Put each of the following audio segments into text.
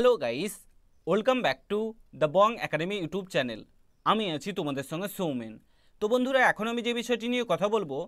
hello guys welcome back to the Bong academy YouTube channel আমি আছি তোমাদের সঙ্গে সৌমেন তো বন্ধুরা এখন আমি যে বিষয়টি নিয়ে কথা বলবো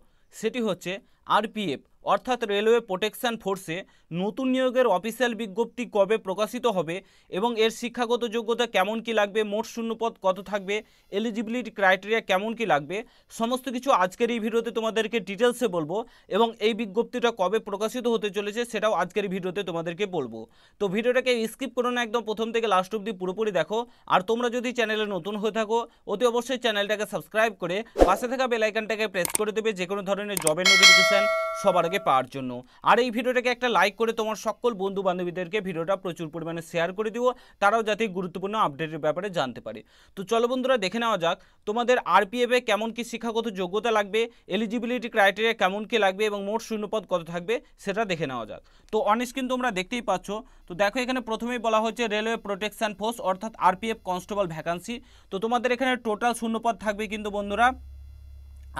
সেটি হচ্ছে আরপিএফ অর্থাৎ রেলওয়ে প্রোটেকশন ফোর্সে নতুন নিয়োগের অফিসিয়াল বিজ্ঞপ্তি কবে প্রকাশিত হবে এবং এর শিক্ষাগত যোগ্যতা কেমন কি লাগবে মোট শূন্যপদ কত থাকবে এলিজিবিলিটি ক্রাইটেরিয়া কেমন কি লাগবে সমস্ত কিছু আজকের এই ভিডিওতে তোমাদেরকে ডিটেলসে বলবো এবং এই বিজ্ঞপ্তিটা কবে প্রকাশিত হতে চলেছে সেটাও আজকের ভিডিওতে তোমাদেরকে বলবো তো ভিডিওটাকে স্কিপ করো না একদম প্রথম থেকে লাস্ট অব্দি পুরোপুরি দেখো আর তোমরা যদি চ্যানেলে নতুন হয়ে থাকো অতি অবশ্যই চ্যানেলটাকে সাবস্ক্রাইব করে পাশে থাকা বেলাইকানটাকে প্রেস করে দেবে যে কোনো ধরনের জবের নোটিফিকেশান দেন সবার আগে পাওয়ার জন্য আর এই ভিডিওটাকে একটা লাইক করে তোমার সকল বন্ধু বান্ধবীদেরকে ভিডিওটা প্রচুর পরিমাণে শেয়ার করে দিব তারাও যাতে গুরুত্বপূর্ণ আপডেটের ব্যাপারে জানতে পারে তো চলো বন্ধুরা দেখে নেওয়া যাক তোমাদের আরপিএফে কেমন কি শিক্ষাগত যোগ্যতা লাগবে এলিজিবিলিটি ক্রাইটেরিয়া কেমন কি লাগবে এবং মোট শূন্যপদ কত থাকবে সেটা দেখে নেওয়া যাক তো অনিস কিন্তু তোমরা দেখতেই পাচ্ছ তো দেখো এখানে প্রথমেই বলা হচ্ছে রেলওয়ে প্রোটেকশন ফোর্স অর্থাৎ আরপিএফ কনস্টেবল ভ্যাকান্সি তো তোমাদের এখানে টোটাল শূন্যপদ থাকবে কিন্তু বন্ধুরা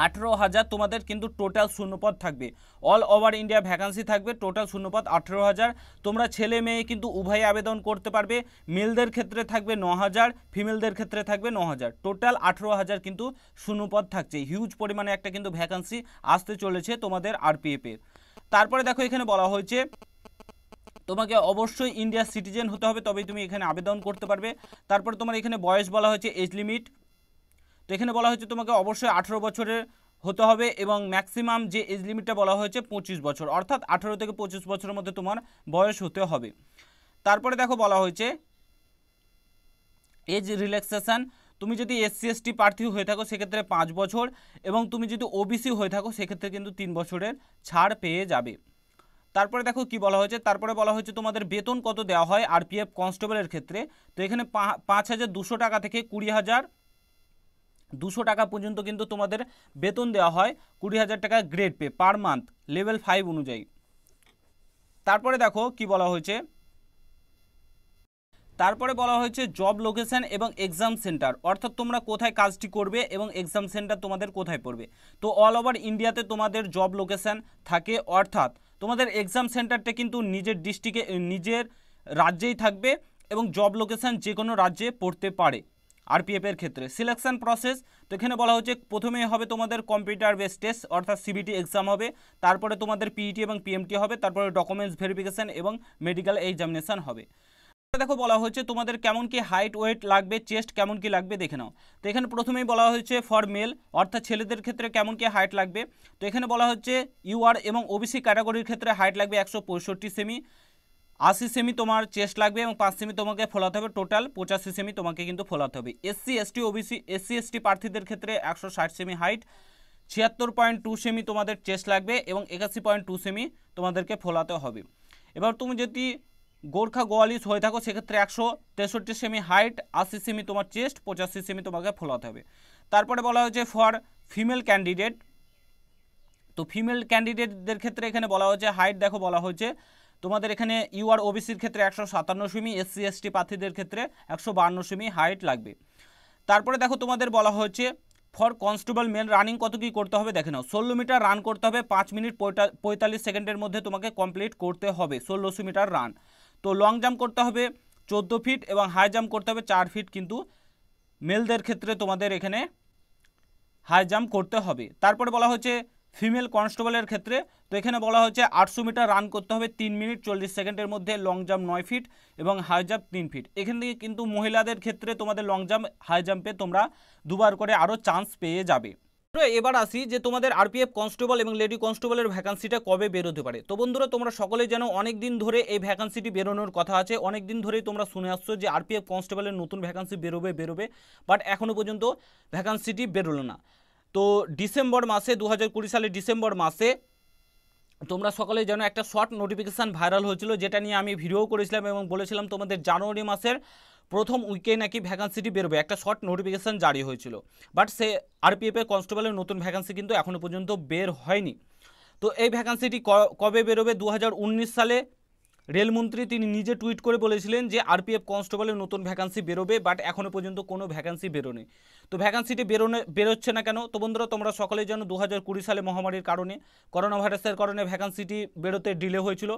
আঠেরো হাজার তোমাদের কিন্তু টোটাল শূন্যপদ থাকবে অল ওভার ইন্ডিয়া ভ্যাকান্সি থাকবে টোটাল শূন্যপদ আঠেরো হাজার তোমরা ছেলে মেয়ে কিন্তু উভয়ে আবেদন করতে পারবে মেলদের ক্ষেত্রে থাকবে ন হাজার ফিমেলদের ক্ষেত্রে থাকবে ন হাজার টোটাল আঠেরো হাজার কিন্তু শূন্যপদ থাকছে হিউজ পরিমাণে একটা কিন্তু ভ্যাকান্সি আসতে চলেছে তোমাদের আরপিএফের তারপরে দেখো এখানে বলা হয়েছে তোমাকে অবশ্যই ইন্ডিয়া সিটিজেন হতে হবে তবেই তুমি এখানে আবেদন করতে পারবে তারপরে তোমার এখানে বয়স বলা হয়েছে এজ লিমিট তো এখানে বলা হয়েছে তোমাকে অবশ্যই আঠেরো বছরের হতে হবে এবং ম্যাক্সিমাম যে এজ লিমিটটা বলা হয়েছে পঁচিশ বছর অর্থাৎ আঠেরো থেকে পঁচিশ বছরের মধ্যে তোমার বয়স হতে হবে তারপরে দেখো বলা হয়েছে এজ রিল্যাক্সেশান তুমি যদি এসসি এসটি প্রার্থী হয়ে থাকো সেক্ষেত্রে পাঁচ বছর এবং তুমি যদি ওবিসি হয়ে থাকো সেক্ষেত্রে কিন্তু তিন বছরের ছাড় পেয়ে যাবে তারপরে দেখো কি বলা হয়েছে তারপরে বলা হয়েছে তোমাদের বেতন কত দেওয়া হয় আরপিএফ কনস্টেবলের ক্ষেত্রে তো এখানে পাঁচ হাজার দুশো টাকা থেকে কুড়ি হাজার দুশো টাকা পর্যন্ত কিন্তু তোমাদের বেতন দেওয়া হয় কুড়ি হাজার টাকা grade pay per month level five অনুযায়ী তারপরে দেখো কি বলা হয়েছে তারপরে বলা হয়েছে জব লোকেশান এবং এক্সাম সেন্টার অর্থাৎ তোমরা কোথায় কাজটি করবে এবং এক্সাম সেন্টার তোমাদের কোথায় পড়বে তো অল ওভার ইন্ডিয়াতে তোমাদের জব লোকেশান থাকে অর্থাৎ তোমাদের এক্সাম সেন্টারটা কিন্তু নিজের ডিস্ট্রিক্টে নিজের রাজ্যেই থাকবে এবং জব লোকেশান যে কোনো রাজ্যে পড়তে পারে আরপিএফের ক্ষেত্রে সিলেকশন প্রসেস তো এখানে বলা হচ্ছে প্রথমেই হবে তোমাদের কম্পিউটার বেস টেস্ট অর্থাৎ সিবিটি এক্সাম হবে তারপরে তোমাদের পিইটি e এবং পিএমটি হবে তারপরে ডকুমেন্টস ভেরিফিকেশান এবং মেডিকেল এক্সামিনেশান হবে দেখো বলা হচ্ছে তোমাদের কেমন কি হাইট ওয়েট লাগবে চেস্ট কেমন কি লাগবে দেখে নাও তো এখানে প্রথমেই বলা হয়েছে ফর মেল অর্থাৎ ছেলেদের ক্ষেত্রে কেমন কি হাইট লাগবে তো এখানে বলা হচ্ছে ইউআর এবং ওবিসি ক্যাটাগরির ক্ষেত্রে হাইট লাগবে একশো সেমি আশি সেমি তোমার চেস্ট লাগবে এবং পাঁচ সেমি তোমাকে ফোলাতে হবে টোটাল পঁচাশি সেমি তোমাকে কিন্তু ফোলাতে হবে SC ST OBC SC ST প্রার্থীদের ক্ষেত্রে একশো ষাট সেমি হাইট ছিয়াত্তর পয়েন্ট টু সেমি তোমাদের চেস্ট লাগবে এবং একাশি পয়েন্ট টু সেমি তোমাদেরকে ফোলাতে হবে এবার তুমি যদি গোর্খা গোয়ালিশ হয়ে থাকো সেক্ষেত্রে একশো তেষট্টি সেমি হাইট আশি সেমি তোমার চেস্ট পঁচাশি সেমি তোমাকে ফোলাতে হবে তারপরে বলা হয়েছে ফর ফিমেল ক্যান্ডিডেট তো ফিমেল ক্যান্ডিডেটদের ক্ষেত্রে এখানে বলা হয়েছে হাইট দেখো বলা হয়েছে তোমাদের এখানে ইউআর ওবিসির ক্ষেত্রে একশো সাতান্ন সেমি এসসি এসটি প্রার্থীদের ক্ষেত্রে একশো বান্ন সেমি হাইট লাগবে তারপরে দেখো তোমাদের বলা হয়েছে ফর কনস্টেবল মেল রানিং কত কী করতে হবে দেখে নাও ষোলো মিটার রান করতে হবে পাঁচ মিনিট পঁয়তাল্লিশ সেকেন্ডের মধ্যে তোমাকে কমপ্লিট করতে হবে ষোলোশো মিটার রান তো লং জাম্প করতে হবে চোদ্দো ফিট এবং হাই জাম্প করতে হবে চার ফিট কিন্তু মেলদের ক্ষেত্রে তোমাদের এখানে হাই জাম্প করতে হবে তারপরে বলা হচ্ছে ফিমেল কনস্টেবলের ক্ষেত্রে তো এখানে বলা হয়েছে আটশো মিটার রান করতে হবে তিন মিনিট চল্লিশ সেকেন্ডের মধ্যে লং জাম্প নয় ফিট এবং হাই জাম্প তিন ফিট এখান থেকে কিন্তু মহিলাদের ক্ষেত্রে তোমাদের লং জাম্প হাই জাম্পে তোমরা দুবার করে আরও চান্স পেয়ে যাবে তো এবার আসি যে তোমাদের আরপিএফ কনস্টেবল এবং লেডি কনস্টেবলের ভ্যাকান্সিটা কবে বেরোতে পারে তো বন্ধুরা তোমরা সকলে যেন অনেক দিন ধরে এই ভ্যাকান্সিটি বেরোনোর কথা আছে অনেক দিন ধরেই তোমরা শুনে আসছো যে আরপিএফ কনস্টেবলের নতুন ভ্যাকান্সি বেরোবে বেরোবে বাট এখনও পর্যন্ত ভ্যাকান্সিটি বেরোলো না তো ডিসেম্বর মাসে দু হাজার সালের ডিসেম্বর মাসে তোমরা সকলে যেন একটা শর্ট নোটিফিকেশান ভাইরাল হয়েছিল যেটা নিয়ে আমি ভিডিও করেছিলাম এবং বলেছিলাম তোমাদের জানুয়ারি মাসের প্রথম উইকে নাকি ভ্যাকান্সিটি বেরোবে একটা শর্ট নোটিফিকেশান জারি হয়েছিল বাট সে আরপিএফের কনস্টেবলের নতুন ভ্যাকান্সি কিন্তু এখনও পর্যন্ত বের হয়নি তো এই ভ্যাকান্সিটি কবে বেরোবে দু সালে রেলমন্ত্রী তিনি নিজে টুইট করে বলেছিলেন যে আরপিএফ কনস্টেবলের নতুন ভ্যাকান্সি বেরোবে বাট এখনও পর্যন্ত কোনো ভ্যাকান্সি বেরোনে তো ভ্যাকান্সিটি বেরোনে বেরোচ্ছে না কেন তো বন্ধুরা তোমরা সকলেই জানো দু হাজার কুড়ি সালে মহামারীর কারণে করোনা ভাইরাসের কারণে ভ্যাকান্সিটি বেরোতে ডিলে হয়েছিল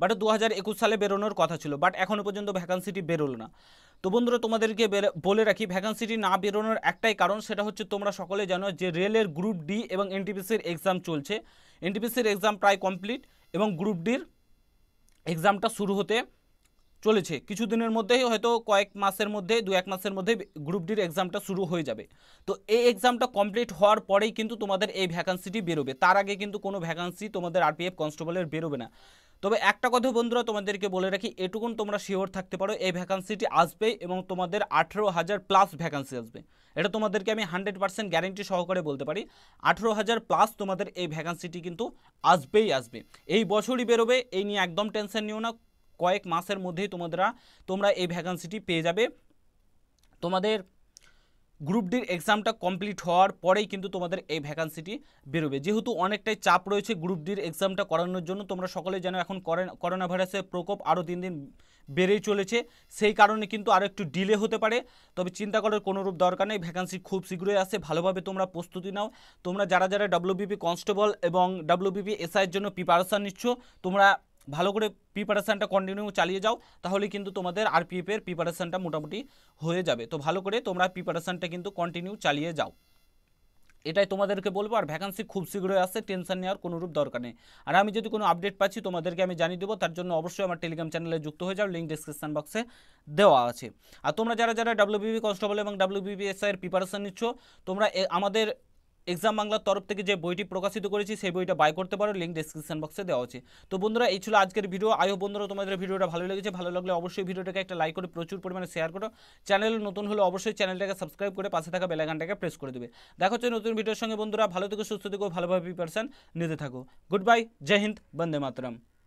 বাট দু হাজার একুশ সালে বেরোনোর কথা ছিল বাট এখনও পর্যন্ত ভ্যাকান্সিটি বেরোলো না তো বন্ধুরা তোমাদেরকে বলে রাখি ভ্যাকান্সিটি না বেরোনোর একটাই কারণ সেটা হচ্ছে তোমরা সকলে জানো যে রেলের গ্রুপ ডি এবং এনটিপিসির এক্সাম চলছে এনটিপিসির এক্সাম প্রায় কমপ্লিট এবং গ্রুপ ডির এক্সামটা শুরু হতে চলেছে কিছুদিনের মধ্যেই হয়তো কয়েক মাসের মধ্যে দু এক মাসের মধ্যে গ্রুপ ডির এক্সামটা শুরু হয়ে যাবে তো এই এক্সামটা কমপ্লিট হওয়ার পরেই কিন্তু তোমাদের এই ভ্যাকান্সিটি বেরোবে তার আগে কিন্তু কোনো ভ্যাকান্সি তোমাদের আরপিএফ কনস্টেবলের বেরোবে না তবে একটা কথা বন্ধুরা তোমাদেরকে বলে রাখি এটুকুন তোমরা শিওর থাকতে পারো এই ভ্যাকান্সিটি আসবে এবং তোমাদের আঠেরো হাজার প্লাস ভ্যাকান্সি আসবে এটা তোমাদেরকে আমি হান্ড্রেড পার্সেন্ট গ্যারেন্টি সহকারে বলতে পারি আঠেরো হাজার প্লাস তোমাদের এই ভ্যাকান্সিটি কিন্তু আসবেই আসবে এই বছরই বেরোবে এই নিয়ে একদম টেনশন নিও না কয়েক মাসের মধ্যেই তোমাদের তোমরা এই ভ্যাকান্সিটি পেয়ে যাবে তোমাদের গ্রুপ ডির এক্সামটা কমপ্লিট হওয়ার পরেই কিন্তু তোমাদের এই ভ্যাকান্সিটি বেরোবে যেহেতু অনেকটাই চাপ রয়েছে গ্রুপ ডির এক্সামটা করানোর জন্য তোমরা সকলে জানো এখন করোনা ভাইরাসের প্রকোপ আরও দিন দিন বেড়েই চলেছে সেই কারণে কিন্তু আরও একটু ডিলে হতে পারে তবে চিন্তা করার কোনোরূপ দরকার নেই ভ্যাকান্সি খুব শীঘ্রই আসে ভালোভাবে তোমরা প্রস্তুতি নাও তোমরা যারা যারা ডাব্লিউবিপি কনস্টেবল এবং ডাব্লিউবিপি এসআইয়ের জন্য প্রিপারেশান নিচ্ছ তোমরা ভালো করে প্রিপারেশানটা কন্টিনিউ চালিয়ে যাও তাহলে কিন্তু তোমাদের আরপিএফের প্রিপারেশানটা মোটামুটি হয়ে যাবে তো ভালো করে তোমরা প্রিপারেশানটা কিন্তু কন্টিনিউ চালিয়ে যাও এটাই তোমাদেরকে বলবো আর ভ্যাকান্সি খুব শীঘ্রই আসে টেনশন নেওয়ার কোনোরূপ দরকার নেই আর আমি যদি কোনো আপডেট পাচ্ছি তোমাদেরকে আমি জানিয়ে দেবো তার জন্য অবশ্যই আমার টেলিগ্রাম চ্যানেলে যুক্ত হয়ে যাও লিঙ্ক ডিসক্রিপশান বক্সে দেওয়া আছে আর তোমরা যারা যারা ডাব্লিউবিবি কনস্টেবল এবং এর প্রিপারেশান নিচ্ছ তোমরা আমাদের এক্সাম বাংলার তরফ থেকে যে বইটি প্রকাশিত করেছি সেই বইটা বাই করতে পারো লিঙ্ক ডিসক্রিপশন বক্সে দেওয়া আছে তো বন্ধুরা এই ছিল আজকের ভিডিও আয়ো বন্ধুরা তোমাদের ভিডিওটা ভালো লেগেছে ভালো লাগলে অবশ্যই ভিডিওটাকে একটা লাইক করে প্রচুর পরিমাণে শেয়ার করো চ্যানেল নতুন হলে অবশ্যই চ্যানেলটাকে সাবস্ক্রাইব করে পাশে থাকা বেলাগানটাকে প্রেস করে দেবে দেখো হচ্ছে নতুন ভিডিওর সঙ্গে বন্ধুরা ভালো থেকে সুস্থ থেকো ভালোভাবে প্রিপারেশন নিতে থাকো গুড বাই জয় হিন্দ বন্দে মাতরম